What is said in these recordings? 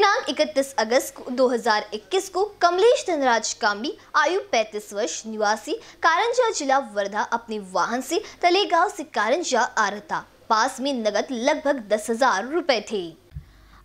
दिनांक 31 अगस्त 2021 को कमलेश धनराज कामड़ी आयु 35 वर्ष निवासी कारंजा जिला वर्धा अपने वाहन से तलेगांव से कारंजा आ रहा था पास में नगद लगभग दस हजार रुपए थे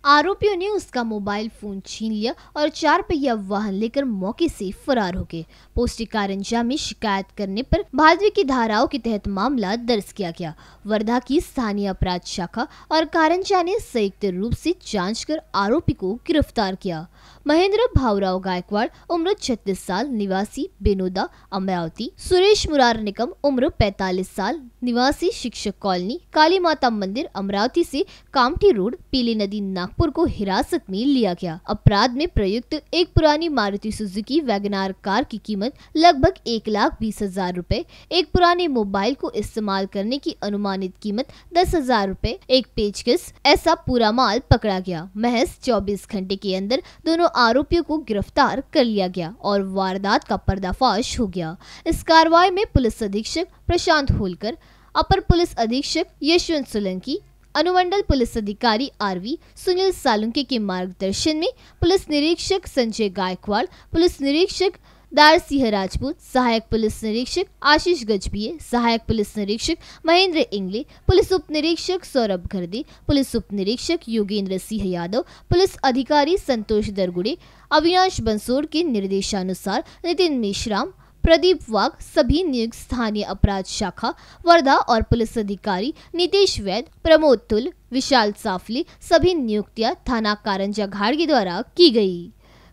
आरोपियों ने उसका मोबाइल फोन छीन लिया और चार पहिया वाहन लेकर मौके से फरार हो गए पोस्टिक कारंजा में शिकायत करने पर भादवी की धाराओं के तहत मामला दर्ज किया गया वर्धा की स्थानीय अपराध शाखा और कारंजा ने संयुक्त रूप से जांच कर आरोपी को गिरफ्तार किया महेंद्र भावराव गायकवाड़ उम्र छत्तीस साल निवासी बेनोदा अमरावती सुरेश मुरार निकम उम्र पैतालीस साल निवासी शिक्षक कॉलोनी काली माता मंदिर अमरावती से कामठी रोड पीली नदी नाक नागपुर को हिरासत में लिया गया अपराध में प्रयुक्त एक पुरानी मारुति सुजुकी वैगनार कार की कीमत लगभग एक लाख बीस हजार रूपए एक पुराने मोबाइल को इस्तेमाल करने की अनुमानित कीमत दस हजार रूपए एक पेचकस ऐसा पूरा माल पकड़ा गया महज चौबीस घंटे के अंदर दोनों आरोपियों को गिरफ्तार कर लिया गया और वारदात का पर्दाफाश हो गया इस कार्रवाई में पुलिस अधीक्षक प्रशांत होलकर अपर पुलिस अधीक्षक यशवंत सोलंकी अनुमंडल पुलिस अधिकारी आरवी सुनील सालुंके के मार्गदर्शन में पुलिस निरीक्षक संजय गायकवाड़ पुलिस निरीक्षक दार सिंह राजपूत सहायक पुलिस निरीक्षक आशीष गजबीय सहायक पुलिस निरीक्षक महेंद्र इंगले पुलिस उप निरीक्षक सौरभ घरदे पुलिस उप निरीक्षक योगेंद्र सिंह यादव पुलिस अधिकारी संतोष दरगुड़े अविनाश बंसोड़ के निर्देशानुसार नितिन मेश्राम प्रदीप वाग सभी नियुक्त स्थानीय अपराध शाखा वर्धा और पुलिस अधिकारी नितेश वैद प्रमोद तुल विशाल साफली सभी नियुक्तियां थाना कारंजा घाड़गे द्वारा की गई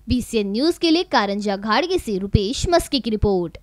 बीसीएन न्यूज के लिए कारंजा घाड़गे से रुपेश मस्की की रिपोर्ट